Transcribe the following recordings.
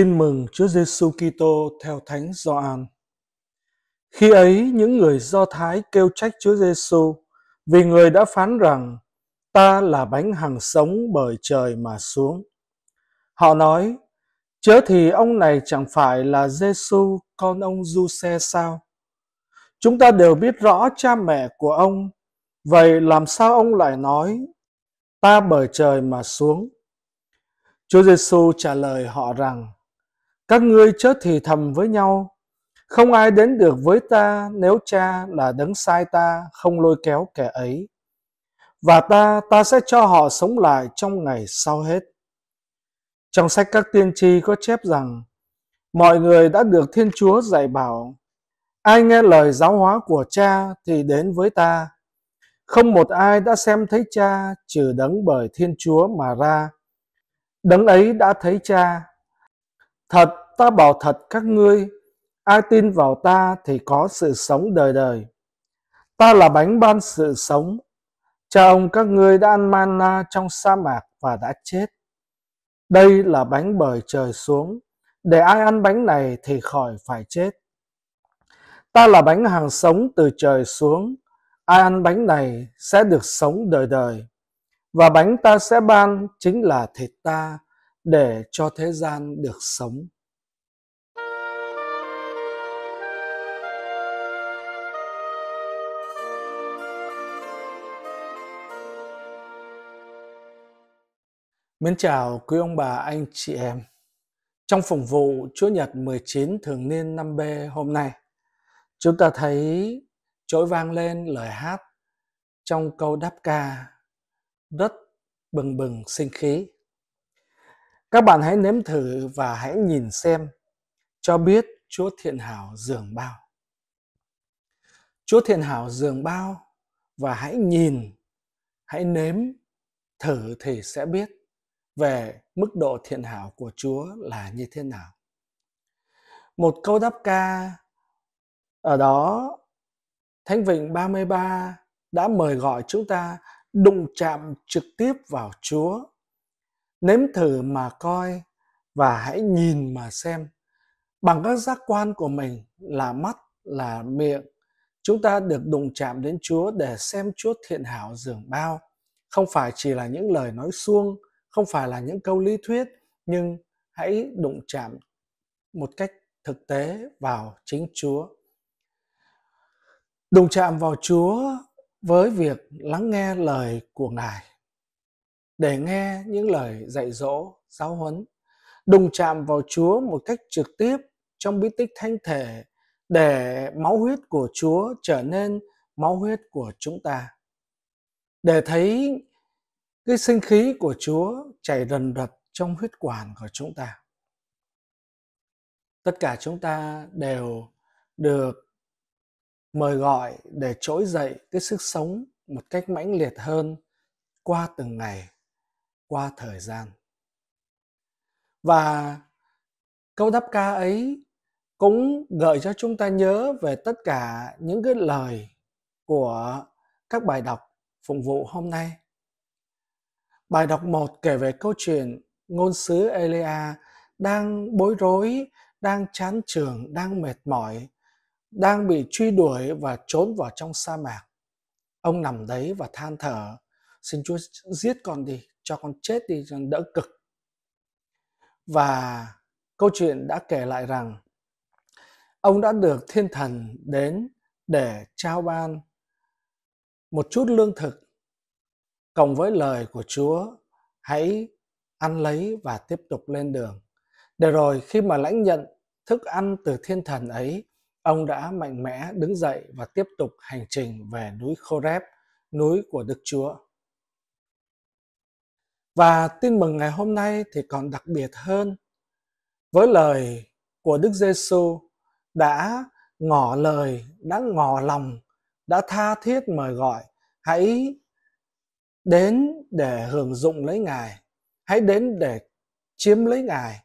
Tin mừng Chúa Giêsu Kitô theo Thánh Gioan. Khi ấy những người Do Thái kêu trách Chúa Giêsu vì người đã phán rằng ta là bánh hàng sống bởi trời mà xuống. Họ nói, chớ thì ông này chẳng phải là Giêsu con ông Giuse sao? Chúng ta đều biết rõ cha mẹ của ông, vậy làm sao ông lại nói ta bởi trời mà xuống? Chúa Giêsu trả lời họ rằng, các ngươi chớ thì thầm với nhau, không ai đến được với ta nếu cha là đấng sai ta không lôi kéo kẻ ấy. Và ta, ta sẽ cho họ sống lại trong ngày sau hết. Trong sách các tiên tri có chép rằng, mọi người đã được Thiên Chúa dạy bảo, ai nghe lời giáo hóa của cha thì đến với ta. Không một ai đã xem thấy cha trừ đấng bởi Thiên Chúa mà ra. Đấng ấy đã thấy cha. Thật Ta bảo thật các ngươi, ai tin vào ta thì có sự sống đời đời. Ta là bánh ban sự sống. Cha ông các ngươi đã ăn mana trong sa mạc và đã chết. Đây là bánh bởi trời xuống. Để ai ăn bánh này thì khỏi phải chết. Ta là bánh hàng sống từ trời xuống. Ai ăn bánh này sẽ được sống đời đời. Và bánh ta sẽ ban chính là thịt ta để cho thế gian được sống. Mến chào quý ông bà, anh chị em. Trong phòng vụ Chúa Nhật 19 thường niên 5B hôm nay, chúng ta thấy trỗi vang lên lời hát trong câu đáp ca đất bừng bừng sinh khí. Các bạn hãy nếm thử và hãy nhìn xem cho biết Chúa Thiện Hảo dường bao. Chúa Thiện Hảo dường bao và hãy nhìn, hãy nếm thử thì sẽ biết về mức độ thiện hảo của Chúa là như thế nào. Một câu đáp ca ở đó Thánh Vịnh 33 đã mời gọi chúng ta đụng chạm trực tiếp vào Chúa, nếm thử mà coi và hãy nhìn mà xem bằng các giác quan của mình là mắt, là miệng, chúng ta được đụng chạm đến Chúa để xem Chúa thiện hảo dường bao, không phải chỉ là những lời nói suông không phải là những câu lý thuyết nhưng hãy đụng chạm một cách thực tế vào chính Chúa. Đụng chạm vào Chúa với việc lắng nghe lời của Ngài để nghe những lời dạy dỗ, giáo huấn, đụng chạm vào Chúa một cách trực tiếp trong bí tích thanh thể để máu huyết của Chúa trở nên máu huyết của chúng ta. Để thấy cái sinh khí của Chúa chảy đần đật trong huyết quản của chúng ta. Tất cả chúng ta đều được mời gọi để trỗi dậy cái sức sống một cách mãnh liệt hơn qua từng ngày, qua thời gian. Và câu đáp ca ấy cũng gợi cho chúng ta nhớ về tất cả những cái lời của các bài đọc phục vụ hôm nay Bài đọc 1 kể về câu chuyện ngôn sứ Elia đang bối rối, đang chán trường, đang mệt mỏi, đang bị truy đuổi và trốn vào trong sa mạc. Ông nằm đấy và than thở, xin Chúa giết con đi, cho con chết đi cho đỡ cực. Và câu chuyện đã kể lại rằng ông đã được thiên thần đến để trao ban một chút lương thực cộng với lời của Chúa, hãy ăn lấy và tiếp tục lên đường. Để rồi khi mà lãnh nhận thức ăn từ thiên thần ấy, ông đã mạnh mẽ đứng dậy và tiếp tục hành trình về núi Khoreb, núi của Đức Chúa. Và tin mừng ngày hôm nay thì còn đặc biệt hơn. Với lời của Đức Giêsu đã ngỏ lời, đã ngỏ lòng, đã tha thiết mời gọi hãy đến để hưởng dụng lấy ngài hãy đến để chiếm lấy ngài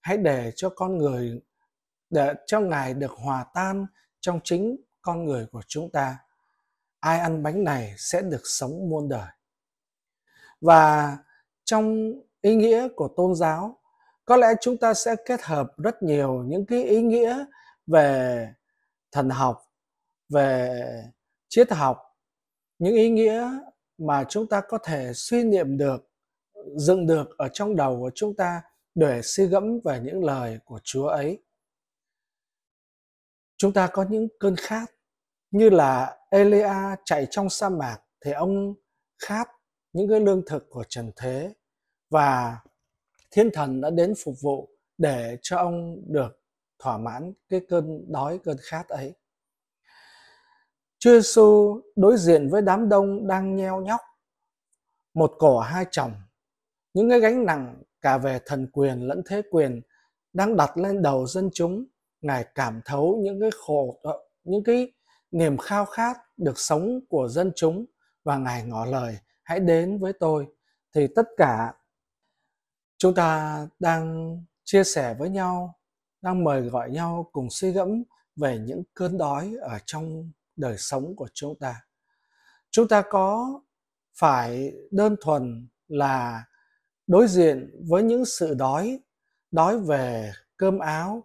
hãy để cho con người để cho ngài được hòa tan trong chính con người của chúng ta ai ăn bánh này sẽ được sống muôn đời và trong ý nghĩa của tôn giáo có lẽ chúng ta sẽ kết hợp rất nhiều những cái ý nghĩa về thần học về triết học những ý nghĩa mà chúng ta có thể suy niệm được dựng được ở trong đầu của chúng ta để suy gẫm về những lời của Chúa ấy. Chúng ta có những cơn khát như là Elia chạy trong sa mạc thì ông khát những cái lương thực của trần thế và thiên thần đã đến phục vụ để cho ông được thỏa mãn cái cơn đói cơn khát ấy Chúa Giêsu đối diện với đám đông đang nheo nhóc, một cổ hai chồng, những cái gánh nặng cả về thần quyền lẫn thế quyền đang đặt lên đầu dân chúng, Ngài cảm thấu những cái khổ những cái niềm khao khát được sống của dân chúng và Ngài ngỏ lời hãy đến với tôi thì tất cả chúng ta đang chia sẻ với nhau đang mời gọi nhau cùng suy gẫm về những cơn đói ở trong đời sống của chúng ta chúng ta có phải đơn thuần là đối diện với những sự đói đói về cơm áo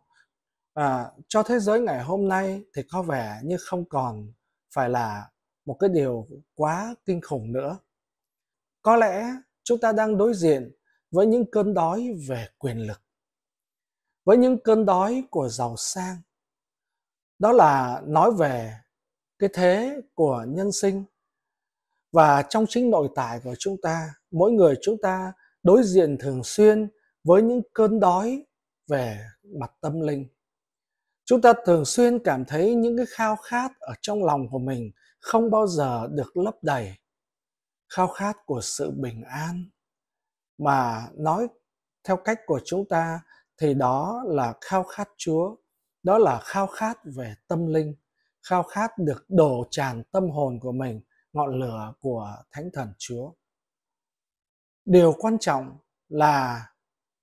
à, cho thế giới ngày hôm nay thì có vẻ như không còn phải là một cái điều quá kinh khủng nữa có lẽ chúng ta đang đối diện với những cơn đói về quyền lực với những cơn đói của giàu sang đó là nói về cái thế của nhân sinh và trong chính nội tại của chúng ta mỗi người chúng ta đối diện thường xuyên với những cơn đói về mặt tâm linh chúng ta thường xuyên cảm thấy những cái khao khát ở trong lòng của mình không bao giờ được lấp đầy khao khát của sự bình an mà nói theo cách của chúng ta thì đó là khao khát chúa đó là khao khát về tâm linh khao khát được đổ tràn tâm hồn của mình ngọn lửa của Thánh Thần Chúa. Điều quan trọng là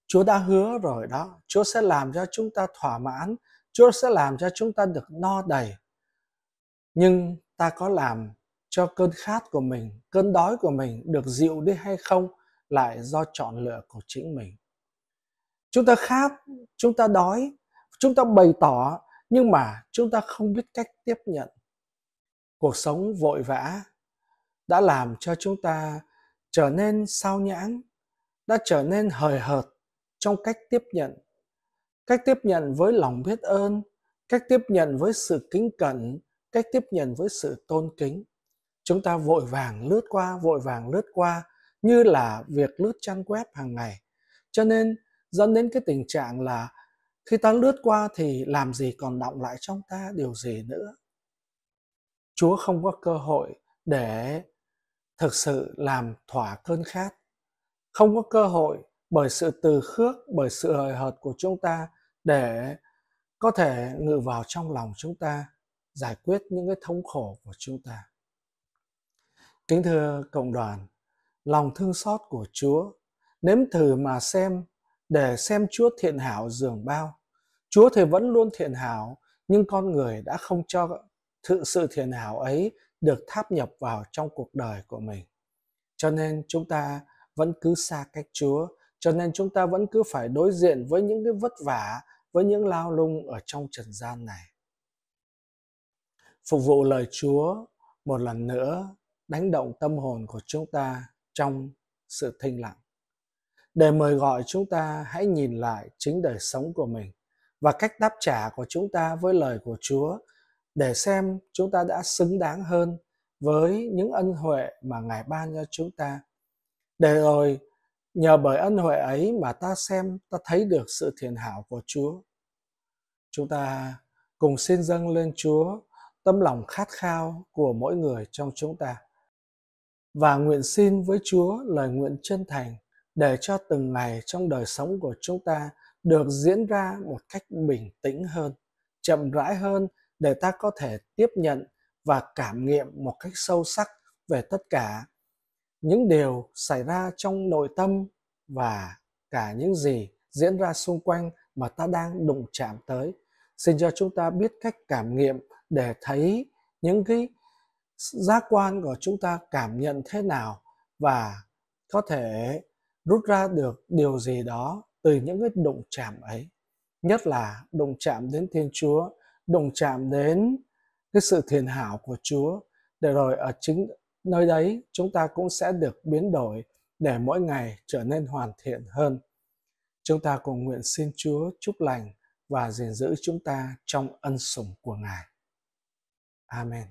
Chúa đã hứa rồi đó, Chúa sẽ làm cho chúng ta thỏa mãn, Chúa sẽ làm cho chúng ta được no đầy. Nhưng ta có làm cho cơn khát của mình, cơn đói của mình được dịu đi hay không lại do chọn lựa của chính mình. Chúng ta khát, chúng ta đói, chúng ta bày tỏ nhưng mà chúng ta không biết cách tiếp nhận cuộc sống vội vã đã làm cho chúng ta trở nên sao nhãng đã trở nên hời hợt trong cách tiếp nhận cách tiếp nhận với lòng biết ơn cách tiếp nhận với sự kính cẩn cách tiếp nhận với sự tôn kính chúng ta vội vàng lướt qua vội vàng lướt qua như là việc lướt trang web hàng ngày cho nên dẫn đến cái tình trạng là khi ta lướt qua thì làm gì còn động lại trong ta điều gì nữa chúa không có cơ hội để thực sự làm thỏa cơn khát không có cơ hội bởi sự từ khước bởi sự hời hợt của chúng ta để có thể ngự vào trong lòng chúng ta giải quyết những cái thống khổ của chúng ta kính thưa cộng đoàn lòng thương xót của chúa nếm thử mà xem để xem chúa thiện hảo dường bao Chúa thì vẫn luôn thiện hảo, nhưng con người đã không cho sự sự thiện hảo ấy được tháp nhập vào trong cuộc đời của mình. Cho nên chúng ta vẫn cứ xa cách Chúa, cho nên chúng ta vẫn cứ phải đối diện với những cái vất vả, với những lao lung ở trong trần gian này. Phục vụ lời Chúa một lần nữa đánh động tâm hồn của chúng ta trong sự thinh lặng. Để mời gọi chúng ta hãy nhìn lại chính đời sống của mình và cách đáp trả của chúng ta với lời của Chúa để xem chúng ta đã xứng đáng hơn với những ân huệ mà Ngài ban cho chúng ta. Để rồi nhờ bởi ân huệ ấy mà ta xem, ta thấy được sự thiện hảo của Chúa. Chúng ta cùng xin dâng lên Chúa tâm lòng khát khao của mỗi người trong chúng ta. Và nguyện xin với Chúa lời nguyện chân thành để cho từng ngày trong đời sống của chúng ta được diễn ra một cách bình tĩnh hơn chậm rãi hơn để ta có thể tiếp nhận và cảm nghiệm một cách sâu sắc về tất cả những điều xảy ra trong nội tâm và cả những gì diễn ra xung quanh mà ta đang đụng chạm tới xin cho chúng ta biết cách cảm nghiệm để thấy những cái giác quan của chúng ta cảm nhận thế nào và có thể rút ra được điều gì đó từ những cái đụng chạm ấy nhất là đụng chạm đến thiên chúa đụng chạm đến cái sự thiền hảo của chúa để rồi ở chính nơi đấy chúng ta cũng sẽ được biến đổi để mỗi ngày trở nên hoàn thiện hơn chúng ta cùng nguyện xin chúa chúc lành và gìn giữ chúng ta trong ân sủng của ngài amen